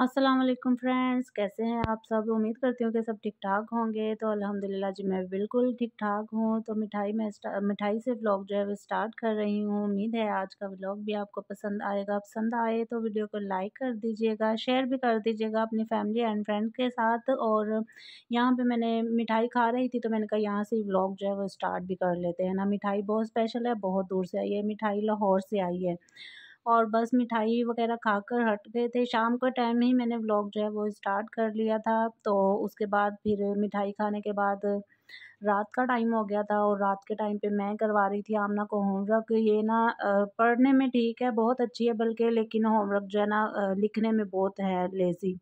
Aslam friends कैसे हैं आप सब उम्मीद करती हूँ कि सब ठीक ठाक होंगे तो अल्हम्दुलिल्लाह जी मैं बिल्कुल ठीक ठाक हूँ तो मिठाई में मिठाई से व्लॉग जो है वो स्टार्ट कर रही हूँ उम्मीद है आज का व्लॉग भी आपको पसंद आएगा पसंद आए तो वीडियो को लाइक कर दीजिएगा शेयर भी कर दीजिएगा अपनी फैमिली एंड फ्रेंड के साथ और यहाँ पर मैंने मिठाई खा रही थी तो मैंने कहा यहाँ से ब्लॉग जो है वो स्टार्ट भी कर लेते हैं ना मिठाई बहुत स्पेशल है बहुत दूर से आई है मिठाई लाहौर से आई है और बस मिठाई वगैरह खाकर हट गए थे शाम का टाइम ही मैंने व्लॉग जो है वो स्टार्ट कर लिया था तो उसके बाद फिर मिठाई खाने के बाद रात का टाइम हो गया था और रात के टाइम पे मैं करवा रही थी आमना को होमवर्क ये ना पढ़ने में ठीक है बहुत अच्छी है बल्कि लेकिन होमवर्क जो है ना लिखने में बहुत है लेज़ी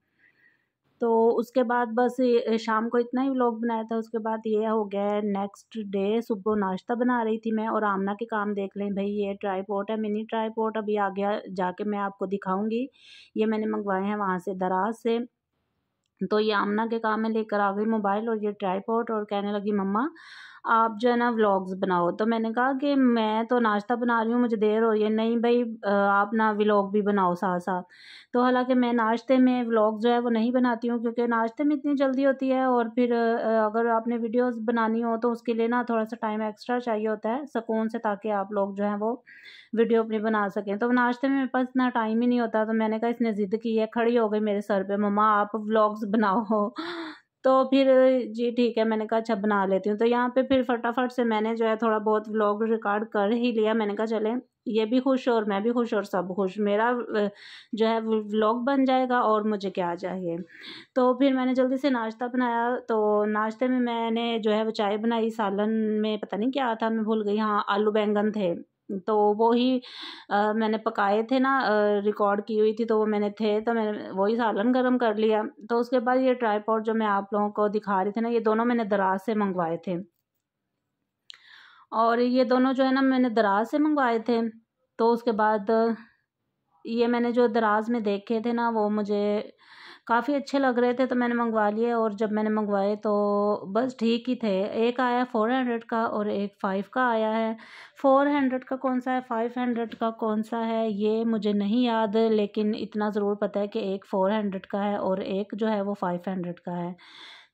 तो उसके बाद बस शाम को इतना ही व्लॉग बनाया था उसके बाद ये हो गया नेक्स्ट डे सुबह नाश्ता बना रही थी मैं और आमना के काम देख लें भाई ये ट्राईपोर्ट है मिनी ट्राईपोर्ट अभी आ गया जाके मैं आपको दिखाऊंगी ये मैंने मंगवाए हैं वहाँ से दराज से तो ये आमना के काम में लेकर आ गई मोबाइल और ये ट्राईपोर्ट और कहने लगी मम्मा आप जो है ना व्लॉग्स बनाओ तो मैंने कहा कि मैं तो नाश्ता बना रही हूँ मुझे देर हो रही है नहीं भाई आप ना व्लॉग भी बनाओ साथ साथ तो हालांकि मैं नाश्ते में व्लॉग जो है वो नहीं बनाती हूँ क्योंकि नाश्ते में इतनी जल्दी होती है और फिर अगर आपने वीडियोज़ बनानी हो तो उसके लिए ना थोड़ा सा टाइम एक्स्ट्रा चाहिए होता है सुकून से ताकि आप लोग जो है वो वीडियो अपनी बना सकें तो नाश्ते में मेरे पास इतना टाइम ही नहीं होता तो मैंने कहा इसने ज़िद की है खड़ी हो गई मेरे सर पर ममा आप व्लॉग्स बनाओ तो फिर जी ठीक है मैंने कहा अच्छा बना लेती हूँ तो यहाँ पे फिर फटाफट से मैंने जो है थोड़ा बहुत व्लॉग रिकॉर्ड कर ही लिया मैंने कहा चले ये भी खुश और मैं भी खुश और सब खुश मेरा जो है व्लॉग बन जाएगा और मुझे क्या चाहिए तो फिर मैंने जल्दी से नाश्ता बनाया तो नाश्ते में मैंने जो है वो चाय बनाई सालन में पता नहीं क्या था मैं भूल गई हाँ आलू बैंगन थे तो वो ही आ, मैंने पकाए थे ना रिकॉर्ड की हुई थी तो वो मैंने थे तो मैंने वही सालन गर्म कर लिया तो उसके बाद ये ट्राईपॉड जो मैं आप लोगों को दिखा रही थी ना ये दोनों मैंने दराज से मंगवाए थे और ये दोनों जो है ना मैंने दराज से मंगवाए थे तो उसके बाद ये मैंने जो दराज में देखे थे ना वो मुझे काफ़ी अच्छे लग रहे थे तो मैंने मंगवा लिए और जब मैंने मंगवाए तो बस ठीक ही थे एक आया फ़ोर हंड्रेड का और एक फ़ाइव का आया है फ़ोर हंड्रेड का कौन सा है फ़ाइव हंड्रेड का कौन सा है ये मुझे नहीं याद लेकिन इतना ज़रूर पता है कि एक फ़ोर हंड्रेड का है और एक जो है वो फ़ाइव हंड्रेड का है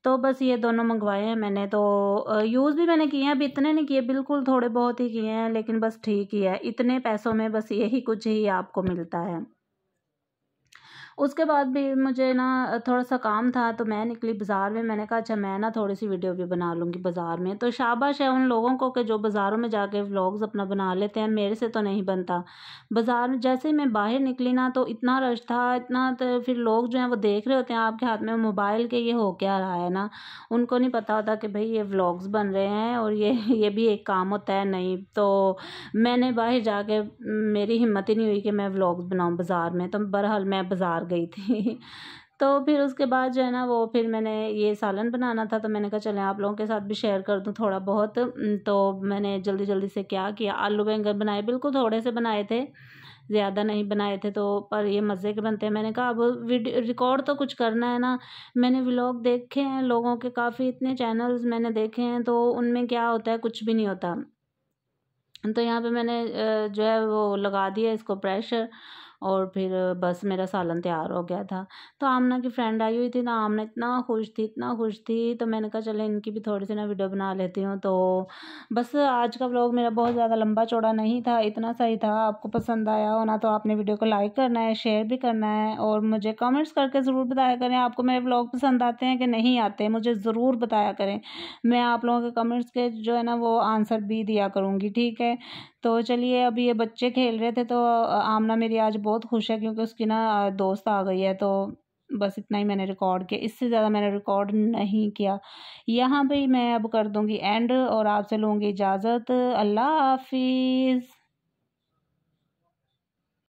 तो बस ये दोनों मंगवाए हैं मैंने तो यूज़ भी मैंने किए हैं अभी इतने नहीं किए बिल्कुल थोड़े बहुत ही किए हैं लेकिन बस ठीक ही है इतने पैसों में बस यही कुछ ही आपको मिलता है उसके बाद भी मुझे ना थोड़ा सा काम था तो मैं निकली बाज़ार में मैंने कहा अच्छा मैं ना थोड़ी सी वीडियो भी बना लूँगी बाज़ार में तो शाबाश है उन लोगों को कि जो बाज़ारों में जाके व्लॉग्स अपना बना लेते हैं मेरे से तो नहीं बनता बाज़ार में जैसे मैं बाहर निकली ना तो इतना रश था इतना तो फिर लोग जो हैं वो देख रहे होते हैं आपके हाथ में मोबाइल के ये हो क्या रहा है ना उनको नहीं पता होता कि भाई ये व्लॉग्स बन रहे हैं और ये ये भी एक काम होता है नहीं तो मैंने बाहर जाके मेरी हिम्मत ही नहीं हुई कि मैं व्लॉग्स बनाऊँ बाज़ार में तो बहरहाल मैं बाज़ार हार गई थी तो फिर उसके बाद जो है ना वो फिर मैंने ये सालन बनाना था तो मैंने कहा चलें आप लोगों के साथ भी शेयर कर दूँ थोड़ा बहुत तो मैंने जल्दी जल्दी से क्या किया आलू बैंगन बनाए बिल्कुल थोड़े से बनाए थे ज़्यादा नहीं बनाए थे तो पर ये मज़े के बनते हैं मैंने कहा अब वीडियो रिकॉर्ड तो कुछ करना है ना मैंने व्लॉग देखे हैं लोगों के काफ़ी इतने चैनल्स मैंने देखे हैं तो उनमें क्या होता है कुछ भी नहीं होता तो यहाँ पे मैंने जो है वो लगा दिया इसको प्रेशर और फिर बस मेरा सालन तैयार हो गया था तो आमना की फ्रेंड आई हुई थी ना आमना इतना खुश थी इतना खुश थी तो मैंने कहा चले इनकी भी थोड़ी सी ना वीडियो बना लेती हूँ तो बस आज का ब्लॉग मेरा बहुत ज़्यादा लंबा चौड़ा नहीं था इतना सही था आपको पसंद आया हो ना तो आपने वीडियो को लाइक करना है शेयर भी करना है और मुझे कमेंट्स करके ज़रूर बताया करें आपको मेरे ब्लॉग पसंद आते हैं कि नहीं आते मुझे ज़रूर बताया करें मैं आप लोगों के कमेंट्स के जो है ना वो आंसर भी दिया करूँगी ठीक है तो चलिए अभी ये बच्चे खेल रहे थे तो आमना मेरी आज बहुत बहुत खुश है क्योंकि उसकी ना दोस्त आ गई है तो बस इतना ही मैंने रिकॉर्ड किया इससे ज़्यादा मैंने रिकॉर्ड नहीं किया यहाँ पे मैं अब कर दूँगी एंड और आपसे लूँगी इजाज़त अल्लाह हाफिज़